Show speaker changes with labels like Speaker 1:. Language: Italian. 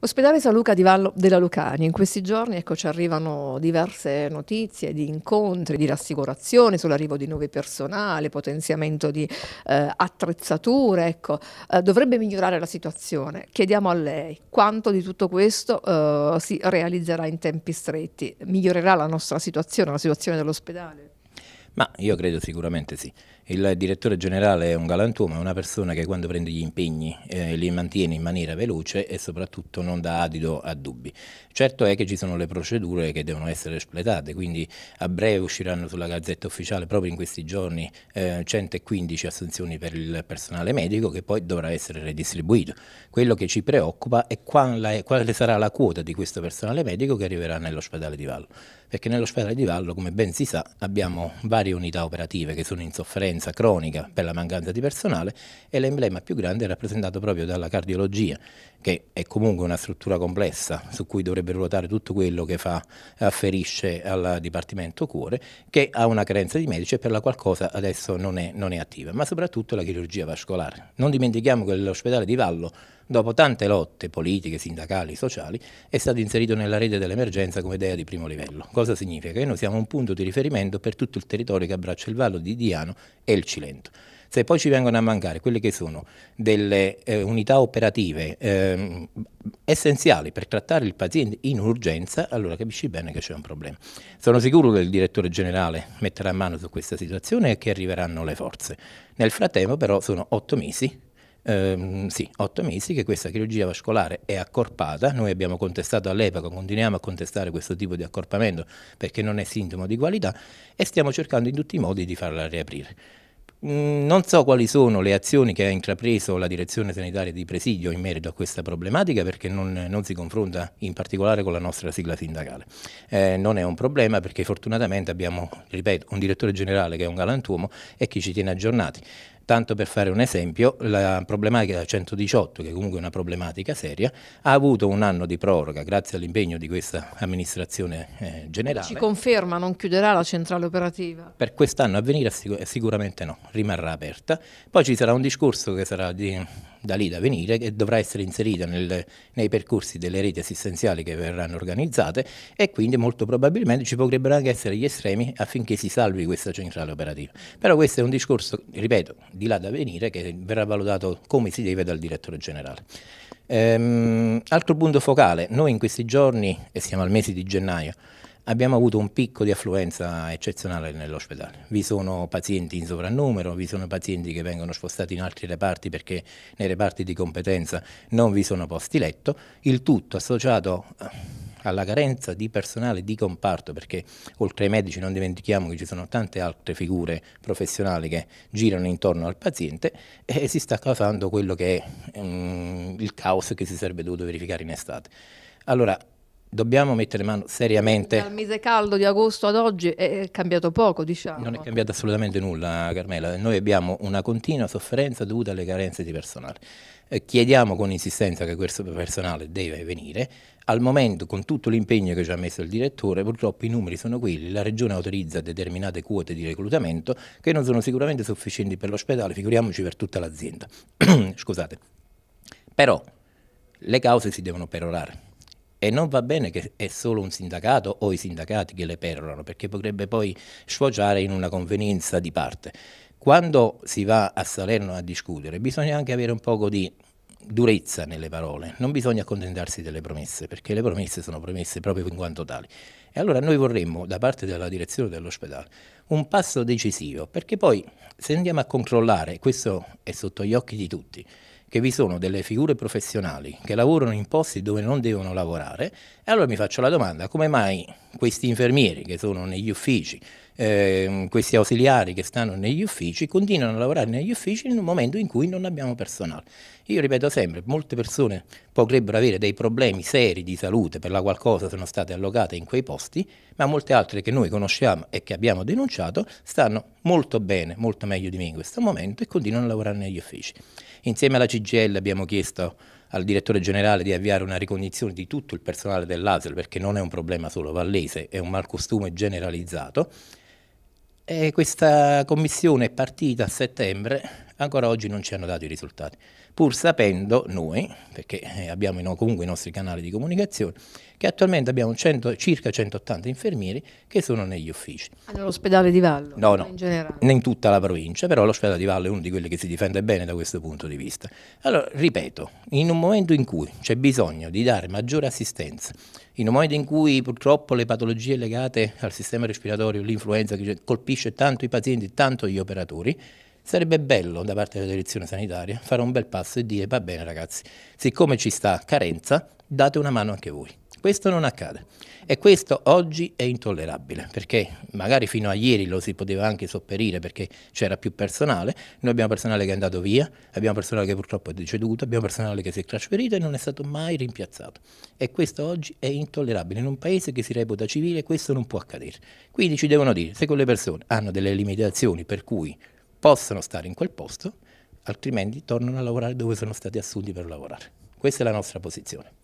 Speaker 1: Ospedale San Luca di Vallo della Lucania. In questi giorni ecco, ci arrivano diverse notizie di incontri, di rassicurazioni sull'arrivo di nuovi personale, potenziamento di eh, attrezzature. Ecco. Eh, dovrebbe migliorare la situazione. Chiediamo a lei quanto di tutto questo eh, si realizzerà in tempi stretti. Migliorerà la nostra situazione, la situazione dell'ospedale?
Speaker 2: Ma io credo sicuramente sì. Il direttore generale è un galantuomo, è una persona che quando prende gli impegni eh, li mantiene in maniera veloce e soprattutto non dà adito a dubbi. Certo è che ci sono le procedure che devono essere espletate, quindi a breve usciranno sulla gazzetta ufficiale proprio in questi giorni eh, 115 assunzioni per il personale medico che poi dovrà essere redistribuito. Quello che ci preoccupa è quale, quale sarà la quota di questo personale medico che arriverà nell'ospedale di Vallo, perché nell'ospedale di Vallo, come ben si sa, abbiamo vari varie unità operative che sono in sofferenza cronica per la mancanza di personale e l'emblema più grande è rappresentato proprio dalla cardiologia, che è comunque una struttura complessa su cui dovrebbe ruotare tutto quello che fa, afferisce al Dipartimento Cuore, che ha una carenza di medici e per la qual adesso non è, non è attiva, ma soprattutto la chirurgia vascolare. Non dimentichiamo che l'ospedale di Vallo dopo tante lotte politiche, sindacali, sociali, è stato inserito nella rete dell'emergenza come idea di primo livello. Cosa significa? Che noi siamo un punto di riferimento per tutto il territorio che abbraccia il Vallo di Diano e il Cilento. Se poi ci vengono a mancare quelle che sono delle eh, unità operative eh, essenziali per trattare il paziente in urgenza, allora capisci bene che c'è un problema. Sono sicuro che il direttore generale metterà mano su questa situazione e che arriveranno le forze. Nel frattempo però sono otto mesi ehm, sì, otto mesi che questa chirurgia vascolare è accorpata, noi abbiamo contestato all'epoca, continuiamo a contestare questo tipo di accorpamento perché non è sintomo di qualità e stiamo cercando in tutti i modi di farla riaprire. Mm, non so quali sono le azioni che ha intrapreso la direzione sanitaria di Presidio in merito a questa problematica perché non, non si confronta in particolare con la nostra sigla sindacale. Eh, non è un problema perché fortunatamente abbiamo, ripeto, un direttore generale che è un galantuomo e che ci tiene aggiornati. Tanto per fare un esempio, la problematica 118, che comunque è una problematica seria, ha avuto un anno di proroga grazie all'impegno di questa amministrazione eh, generale. Ci
Speaker 1: conferma, non chiuderà la centrale operativa?
Speaker 2: Per quest'anno a venire sicuramente no, rimarrà aperta. Poi ci sarà un discorso che sarà di da lì da venire che dovrà essere inserita nel, nei percorsi delle reti assistenziali che verranno organizzate e quindi molto probabilmente ci potrebbero anche essere gli estremi affinché si salvi questa centrale operativa. Però questo è un discorso, ripeto, di là da venire che verrà valutato come si deve dal direttore generale. Ehm, altro punto focale, noi in questi giorni, e siamo al mese di gennaio, abbiamo avuto un picco di affluenza eccezionale nell'ospedale. Vi sono pazienti in sovrannumero, vi sono pazienti che vengono spostati in altri reparti perché nei reparti di competenza non vi sono posti letto, il tutto associato eh, alla carenza di personale di comparto, perché oltre ai medici non dimentichiamo che ci sono tante altre figure professionali che girano intorno al paziente e si sta causando quello che è um, il caos che si sarebbe dovuto verificare in estate. Allora, dobbiamo mettere mano seriamente. Dal
Speaker 1: mese caldo di agosto ad oggi è cambiato poco, diciamo.
Speaker 2: Non è cambiato assolutamente nulla, Carmela. Noi abbiamo una continua sofferenza dovuta alle carenze di personale. Eh, chiediamo con insistenza che questo personale deve venire. Al momento, con tutto l'impegno che ci ha messo il direttore, purtroppo i numeri sono quelli. La regione autorizza determinate quote di reclutamento che non sono sicuramente sufficienti per l'ospedale, figuriamoci per tutta l'azienda. Scusate. Però le cause si devono perorare e non va bene che è solo un sindacato o i sindacati che le perorano, perché potrebbe poi sfociare in una convenienza di parte. Quando si va a Salerno a discutere, bisogna anche avere un poco di durezza nelle parole, non bisogna accontentarsi delle promesse, perché le promesse sono promesse proprio in quanto tali. E allora noi vorremmo, da parte della direzione dell'ospedale, un passo decisivo, perché poi se andiamo a controllare, questo è sotto gli occhi di tutti, che vi sono delle figure professionali che lavorano in posti dove non devono lavorare e allora mi faccio la domanda come mai questi infermieri che sono negli uffici, eh, questi ausiliari che stanno negli uffici continuano a lavorare negli uffici in un momento in cui non abbiamo personale. Io ripeto sempre, molte persone potrebbero avere dei problemi seri di salute per la qual sono state allocate in quei posti, ma molte altre che noi conosciamo e che abbiamo denunciato stanno molto bene, molto meglio di me in questo momento e continuano a lavorare negli uffici. Insieme alla CGL abbiamo chiesto al direttore generale di avviare una ricognizione di tutto il personale dell'ASL perché non è un problema solo vallese, è un malcostume generalizzato. E questa commissione è partita a settembre, ancora oggi non ci hanno dato i risultati, pur sapendo noi, perché eh, abbiamo comunque i nostri canali di comunicazione, che attualmente abbiamo 100, circa 180 infermieri che sono negli uffici.
Speaker 1: All'ospedale ah, di Vallo?
Speaker 2: No, no, in generale. in tutta la provincia, però l'ospedale di Vallo è uno di quelli che si difende bene da questo punto di vista. Allora, ripeto, in un momento in cui c'è bisogno di dare maggiore assistenza, in un momento in cui purtroppo le patologie legate al sistema respiratorio, l'influenza che colpisce tanto i pazienti, tanto gli operatori, Sarebbe bello da parte della direzione sanitaria fare un bel passo e dire va bene ragazzi, siccome ci sta carenza, date una mano anche voi. Questo non accade e questo oggi è intollerabile perché magari fino a ieri lo si poteva anche sopperire perché c'era più personale, noi abbiamo personale che è andato via, abbiamo personale che purtroppo è deceduto, abbiamo personale che si è trasferito e non è stato mai rimpiazzato e questo oggi è intollerabile, in un paese che si reputa civile questo non può accadere, quindi ci devono dire se quelle persone hanno delle limitazioni per cui possano stare in quel posto, altrimenti tornano a lavorare dove sono stati assunti per lavorare. Questa è la nostra posizione.